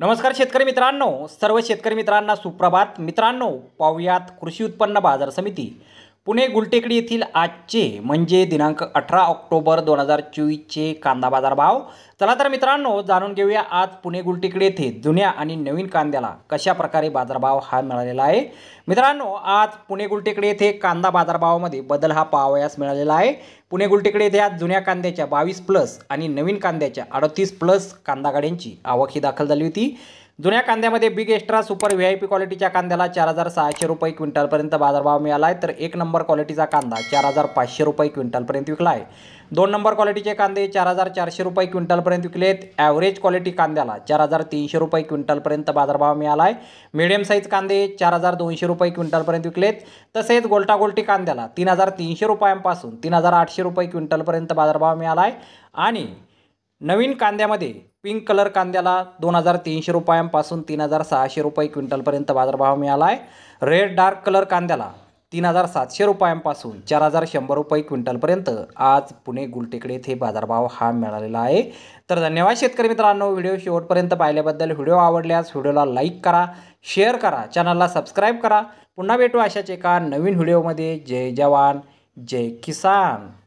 नमस्कार शेतकरी मित्रांनो सर्व शेतकरी मित्रांना सुप्रभात मित्रांनो पाहुयात कृषी उत्पन्न बाजार समिती पुणे गुलटेकडी येथील आजचे म्हणजे दिनांक अठरा ऑक्टोबर दोन हजार चोवीसचे कांदा बाजार भाव चला तर मित्रांनो जाणून घेऊया आज पुणे गुलटेकडी येथे जुन्या आणि नवीन कांद्याला कशा प्रकारे बाजारभाव हा मिळालेला आहे मित्रांनो आज पुणे गुलटेकडी येथे कांदा बाजारभावामध्ये बदल हा पाहावयास मिळालेला आहे पुणे गुलटेकडे येथे आज जुन्या कांद्याच्या बावीस प्लस आणि नवीन कांद्याच्या अडतीस प्लस कांदा गाड्यांची आवक ही दाखल झाली होती जुन्या कांद्यामध्ये big extra super V I P क्वालिटीच्या कांद्याला चार हजार सहाशे रुपये क्विंटलपर्यंत बाजारभाव मिळाला आहे तर एक नंबर क्वालिटीचा कांदा चार हजार पाचशे रुपये क्विंटलपर्यंत विकला आहे दोन नंबर क्वालिटीचे कांदे चार हजार चारशे रुपये क्विंटलपर्यंत विकले आहेत ॲव्हरेज क्वालिटी कांद्याला चार हजार तीनशे रुपये क्विंटलपर्यंत बाजारभाव मिळाला आहे मिडियम साईज कांदे चार हजार दोनशे रुपये क्विंटलपर्यंत विकले आहेत तसेच गोल्टागोल्टी कांद्याला तीन हजार तीनशे रुपयांपासून तीन हजार आठशे रुपये क्विंटलपर्यंत बाजारभाव मिळाला आहे आणि नवीन कांद्यामध्ये पिंक कलर कांद्याला दोन हजार तीनशे रुपयांपासून तीन हजार सहाशे रुपये क्विंटलपर्यंत बाजारभाव मिळाला आहे रेड डार्क कलर कांद्याला तीन हजार सातशे रुपयांपासून चार हजार शंभर रुपये क्विंटलपर्यंत आज पुणे गुलटेकडे येथे बाजारभाव हा मिळालेला आहे तर धन्यवाद शेतकरी मित्रांनो व्हिडिओ शेवटपर्यंत पाहिल्याबद्दल व्हिडिओ आवडल्यास व्हिडिओला लाईक करा शेअर करा चॅनलला सबस्क्राईब करा पुन्हा भेटू अशाच एका नवीन व्हिडिओमध्ये जय जवान जय किसान